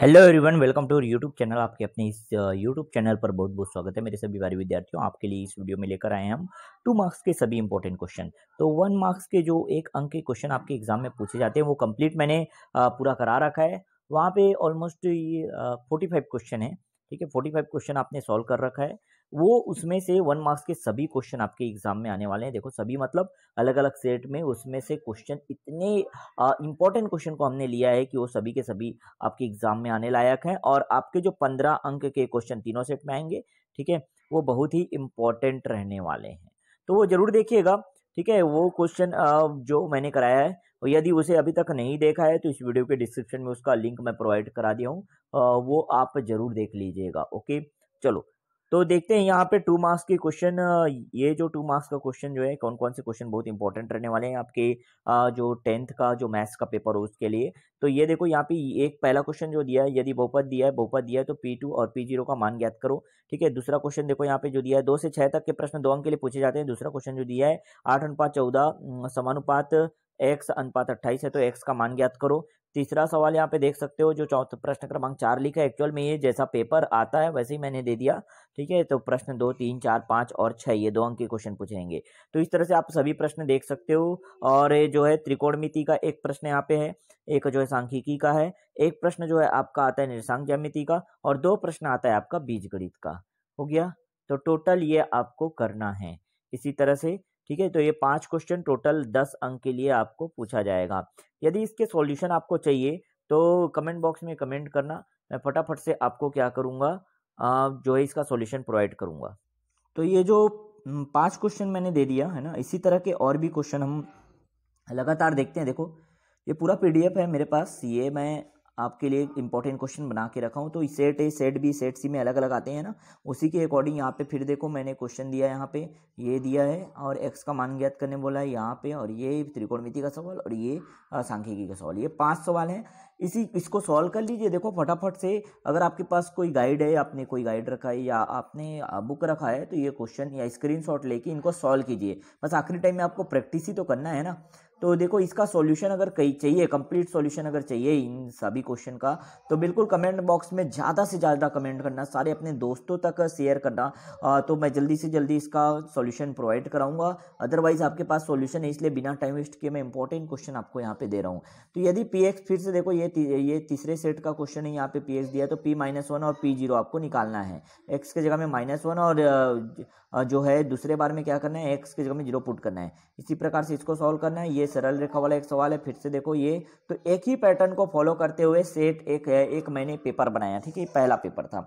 hello everyone welcome to YouTube channel आपके अपने इस यूट्यूब चैनल पर बहुत बहुत स्वागत है मेरे सभी बारे विद्यार्थियों आपके लिए इस वीडियो में लेकर आए हम टू मार्क्स के सभी इंपॉर्टेंट क्वेश्चन तो वन मार्क्स के जो एक अंक के क्वेश्चन आपके एग्जाम में पूछे जाते हैं वो कंप्लीट मैंने पूरा करा रखा है वहाँ पे ऑलमोस्ट ये फोर्टी फाइव क्वेश्चन है ठीक है फोर्टी फाइव क्वेश्चन आपने सॉल्व कर रखा है वो उसमें से वन मार्क्स के सभी क्वेश्चन आपके एग्जाम में आने वाले हैं देखो सभी मतलब अलग अलग सेट में उसमें से क्वेश्चन इतने इंपॉर्टेंट क्वेश्चन को हमने लिया है कि वो सभी के सभी आपके एग्जाम में आने लायक हैं और आपके जो पंद्रह अंक के क्वेश्चन तीनों सेट में आएंगे ठीक है वो बहुत ही इम्पोर्टेंट रहने वाले हैं तो वो जरूर देखिएगा ठीक है वो क्वेश्चन जो मैंने कराया है यदि उसे अभी तक नहीं देखा है तो इस वीडियो के डिस्क्रिप्शन में उसका लिंक मैं प्रोवाइड करा दिया हूँ वो आप जरूर देख लीजिएगा ओके चलो तो देखते हैं यहाँ पे टू मार्क्स के क्वेश्चन ये जो टू मार्क्स का क्वेश्चन जो है कौन कौन से क्वेश्चन बहुत इंपॉर्टेंट रहने वाले हैं आपके जो टेंथ का जो मैथ्स का पेपर हो उसके लिए तो ये देखो यहाँ पे एक पहला क्वेश्चन जो दिया है यदि बहुपत दिया है बहुपत दिया है तो पी टू और पी जीरो का मान ज्ञात करो ठीक है दूसरा क्वेश्चन देखो यहाँ पे जो दिया है दो से छह तक के प्रश्न दो अंक के लिए पूछे जाते हैं दूसरा क्वेश्चन जो दिया है आठ अनुपात चौदह समानुपात एक्स अनुपात अट्ठाईस है तो एक्स का मान ज्ञात करो तीसरा सवाल यहाँ पे देख सकते हो जो चौथा प्रश्न क्रमांक चार लिखा है एक्चुअल में ये जैसा पेपर आता है वैसे ही मैंने दे दिया ठीक है तो प्रश्न दो तीन चार पाँच और छः ये दो अंक के क्वेश्चन पूछेंगे तो इस तरह से आप सभी प्रश्न देख सकते हो और जो है त्रिकोणमिति का एक प्रश्न यहाँ पे है एक जो है सांख्यिकी का है एक प्रश्न जो है आपका आता है निर्सांग ज्यामिति का और दो प्रश्न आता है आपका बीज का हो गया तो टोटल ये आपको करना है इसी तरह से ठीक है तो ये पांच क्वेश्चन टोटल दस अंक के लिए आपको पूछा जाएगा यदि इसके सॉल्यूशन आपको चाहिए तो कमेंट बॉक्स में कमेंट करना मैं फटाफट से आपको क्या करूँगा जो है इसका सॉल्यूशन प्रोवाइड करूँगा तो ये जो पांच क्वेश्चन मैंने दे दिया है ना इसी तरह के और भी क्वेश्चन हम लगातार देखते हैं देखो ये पूरा पी है मेरे पास ये मैं आपके लिए एक इंपॉर्टेंट क्वेश्चन बना के रखा हूँ तो set A set B set C में अलग अलग आते हैं ना उसी के अकॉर्डिंग यहाँ पे फिर देखो मैंने क्वेश्चन दिया है यहाँ पे ये दिया है और एक्स का मान ज्ञात करने बोला है यहाँ पे और ये त्रिकोणमिति का सवाल और ये सांख्यिकी का सवाल ये पांच सवाल हैं इसी इसको सॉल्व कर लीजिए देखो फटाफट से अगर आपके पास कोई गाइड है आपने कोई गाइड रखा है या आपने बुक रखा है तो ये क्वेश्चन या स्क्रीन लेके इनको सॉल्व कीजिए बस आखिरी टाइम में आपको प्रैक्टिस ही तो करना है ना तो देखो इसका सॉल्यूशन अगर कहीं चाहिए कंप्लीट सॉल्यूशन अगर चाहिए इन सभी क्वेश्चन का तो बिल्कुल कमेंट बॉक्स में ज़्यादा से ज़्यादा कमेंट करना सारे अपने दोस्तों तक शेयर करना आ, तो मैं जल्दी से जल्दी इसका सॉल्यूशन प्रोवाइड कराऊंगा अदरवाइज़ आपके पास सॉल्यूशन है इसलिए बिना टाइम वेस्ट किए मैं इंपॉर्टेंट क्वेश्चन आपको यहाँ पे दे रहा हूँ तो यदि पी फिर से देखो ये ये तीसरे सेट का क्वेश्चन है यहाँ पे पी दिया तो पी माइनस और पी आपको निकालना है एक्स की जगह में माइनस और जो है दूसरे बार में क्या करना है एक्स की जगह में जीरो पुट करना है इसी प्रकार से इसको सॉल्व करना है ये सरल रेखा वाला एक सवाल है फिर से देखो ये तो एक ही पैटर्न को फॉलो करते हुए सेट एक है एक मैंने पेपर बनाया ठीक है पहला पेपर था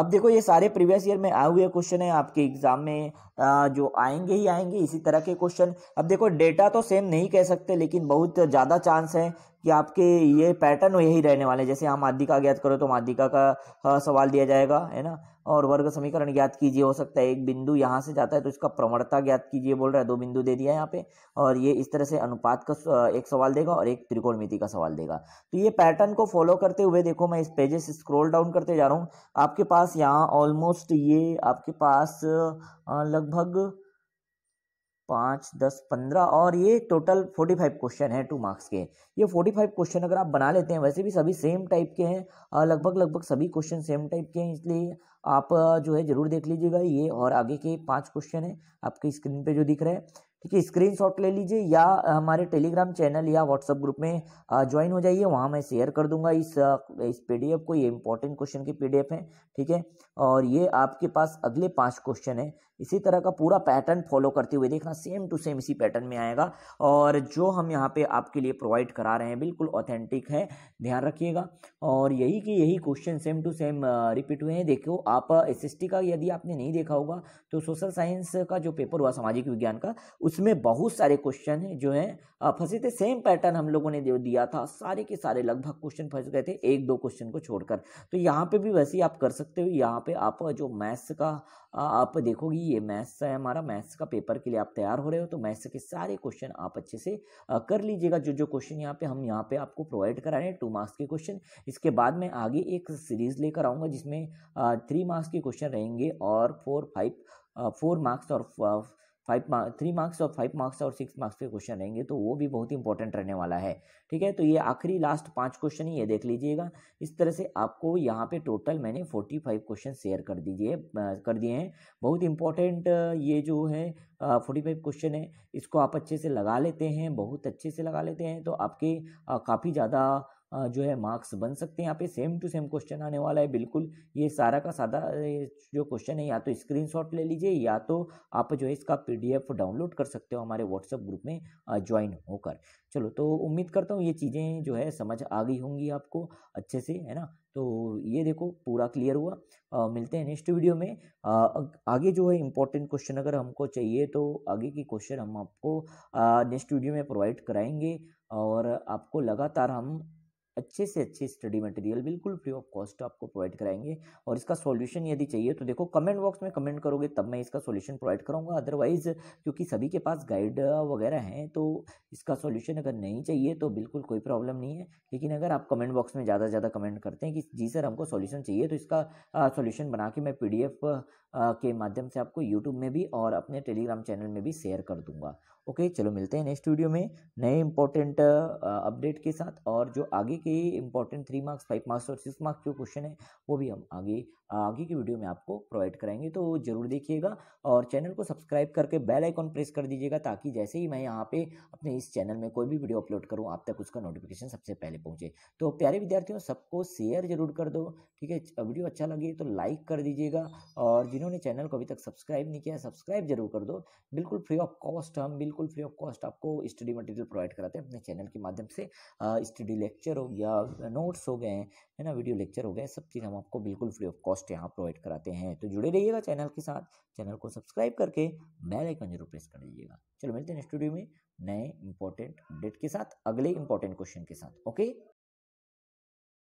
अब देखो ये सारे प्रीवियस ईयर में आए हुए क्वेश्चन है आपके एग्जाम में जो आएंगे ही आएंगे इसी तरह के क्वेश्चन अब देखो डेटा तो सेम नहीं कह सकते लेकिन बहुत ज़्यादा चांस है कि आपके ये पैटर्न यही रहने वाले जैसे हम माध्यिका ज्ञात करो तो माध्यिका का सवाल दिया जाएगा है ना और वर्ग समीकरण ज्ञात कीजिए हो सकता है एक बिंदु यहाँ से जाता है तो इसका प्रवणता ज्ञात कीजिए बोल रहा है दो बिंदु दे दिया यहाँ पे और ये इस तरह से अनुपात का एक सवाल देगा और एक त्रिकोणमिति का सवाल देगा तो ये पैटर्न को फॉलो करते हुए देखो मैं इस पेजेस स्क्रोल डाउन करते जा रहा हूँ आपके पास यहाँ ऑलमोस्ट ये आपके पास लगभग लगभग पाँच दस पंद्रह और ये टोटल फोर्टी फाइव क्वेश्चन है टू मार्क्स के ये फोर्टी फाइव क्वेश्चन अगर आप बना लेते हैं वैसे भी सभी सेम टाइप के हैं लगभग लगभग सभी क्वेश्चन सेम टाइप के हैं इसलिए आप जो है ज़रूर देख लीजिएगा ये और आगे के पांच क्वेश्चन है आपकी स्क्रीन पे जो दिख रहे हैं ठीक है स्क्रीन शॉट ले लीजिए या हमारे टेलीग्राम चैनल या व्हाट्सअप ग्रुप में ज्वाइन हो जाइए वहाँ मैं शेयर कर दूंगा इस इस पीडीएफ को ये इंपॉर्टेंट क्वेश्चन के पीडीएफ है ठीक है और ये आपके पास अगले पाँच क्वेश्चन है इसी तरह का पूरा पैटर्न फॉलो करते हुए देखना सेम टू सेम इसी पैटर्न में आएगा और जो हम यहाँ पे आपके लिए प्रोवाइड करा रहे हैं बिल्कुल ऑथेंटिक है ध्यान रखिएगा और यही कि यही question same to same repeat हुए हैं देखो आप एस का यदि आपने नहीं देखा होगा तो सोशल साइंस का जो पेपर हुआ सामाजिक विज्ञान का उसमें बहुत सारे क्वेश्चन हैं जो हैं फंसे थे सेम पैटर्न हम लोगों ने जो दिया था सारे के सारे लगभग क्वेश्चन फंस गए थे एक दो क्वेश्चन को छोड़कर तो यहाँ पे भी वैसे ही आप कर सकते हो यहाँ पे आप जो मैथ्स का आप देखोगे ये मैथ्स है हमारा मैथ्स का पेपर के लिए आप तैयार हो रहे हो तो मैथ्स के सारे क्वेश्चन आप अच्छे से कर लीजिएगा जो जो क्वेश्चन यहाँ पे हम यहाँ पे आपको प्रोवाइड करा रहे हैं टू मार्क्स के क्वेश्चन इसके बाद मैं आगे एक सीरीज लेकर आऊँगा जिसमें थ्री मार्क्स के क्वेश्चन रहेंगे और फोर फाइव फोर मार्क्स और फाइव मार्क थ्री मार्क्स और फाइव मार्क्स और सिक्स मार्क्स के क्वेश्चन रहेंगे तो वो भी बहुत इंपॉर्टेंट रहने वाला है ठीक है तो ये आखिरी लास्ट पांच क्वेश्चन ही ये देख लीजिएगा इस तरह से आपको यहाँ पे टोटल मैंने फोर्टी फाइव क्वेश्चन शेयर कर दीजिए कर दिए हैं बहुत इंपॉर्टेंट ये जो है फोर्टी फाइव क्वेश्चन है इसको आप अच्छे से लगा लेते हैं बहुत अच्छे से लगा लेते हैं तो आपके काफ़ी ज़्यादा जो है मार्क्स बन सकते हैं यहाँ पे सेम टू सेम क्वेश्चन आने वाला है बिल्कुल ये सारा का सादा जो क्वेश्चन है या तो स्क्रीन ले लीजिए या तो आप जो है इसका पी डाउनलोड कर सकते हो हमारे व्हाट्सएप ग्रुप में ज्वाइन होकर चलो तो उम्मीद करता हूँ ये चीज़ें जो है समझ आ गई होंगी आपको अच्छे से है ना तो ये देखो पूरा क्लियर हुआ आ, मिलते हैं नेक्स्ट वीडियो में आ, आगे जो है इम्पोर्टेंट क्वेश्चन अगर हमको चाहिए तो आगे की क्वेश्चन हम आपको नेक्स्ट वीडियो में प्रोवाइड कराएंगे और आपको लगातार हम अच्छे से अच्छे स्टडी मटेरियल बिल्कुल फ्री ऑफ कॉस्ट आपको प्रोवाइड कराएंगे और इसका सॉल्यूशन यदि चाहिए तो देखो कमेंट बॉक्स में कमेंट करोगे तब मैं इसका सॉल्यूशन प्रोवाइड कराऊंगा अदरवाइज क्योंकि सभी के पास गाइड वगैरह हैं तो इसका सॉल्यूशन अगर नहीं चाहिए तो बिल्कुल कोई प्रॉब्लम नहीं है लेकिन अगर आप कमेंट बॉक्स में ज़्यादा से ज़्यादा कमेंट करते हैं कि जी सर हमको सॉल्यूशन चाहिए तो इसका सॉल्यूशन बना के मैं पी के माध्यम से आपको यूट्यूब में भी और अपने टेलीग्राम चैनल में भी शेयर कर दूंगा ओके चलो मिलते हैं नेक्स्ट वीडियो में नए इंपॉर्टेंट अपडेट के साथ और जो आगे के important three marks five marks और सिक्स मार्क्स के क्वेश्चन है वो भी हम आगे आगे की वीडियो में आपको प्रोवाइड कराएंगे तो जरूर देखिएगा और चैनल को सब्सक्राइब करके बेल आइकॉन प्रेस कर दीजिएगा ताकि जैसे ही मैं यहाँ पे अपने इस चैनल में कोई भी वीडियो अपलोड करूँ आप तक उसका नोटिफिकेशन सबसे पहले पहुँचे तो प्यारे विद्यार्थियों सबको शेयर जरूर कर दो ठीक है वीडियो अच्छा लगे तो लाइक कर दीजिएगा और जिन्होंने चैनल को अभी तक सब्सक्राइब नहीं किया सब्सक्राइब जरूर कर दो बिल्कुल फ्री ऑफ कॉस्ट हम बिल्कुल फ्री ऑफ कॉस्ट आपको स्टडी मटेरियल प्रोवाइड कराते हैं अपने चैनल के माध्यम से स्टडी लेक्चर हो गया नोट्स हो गए हैं है ना वीडियो लेक्चर हो गए सब चीज़ हम आपको बिल्कुल फ्री ऑफ कॉस्ट यहाँ प्रोवाइड कराते हैं तो जुड़े रहिएगा चैनल के साथ चैनल को सब्सक्राइब करके बेल आइकन जरूर प्रेस कर लीजिएगा चलो मिलते हैं स्टूडियो में नए इंपॉर्टेंट अपडेट के साथ अगले इंपॉर्टेंट क्वेश्चन के साथ ओके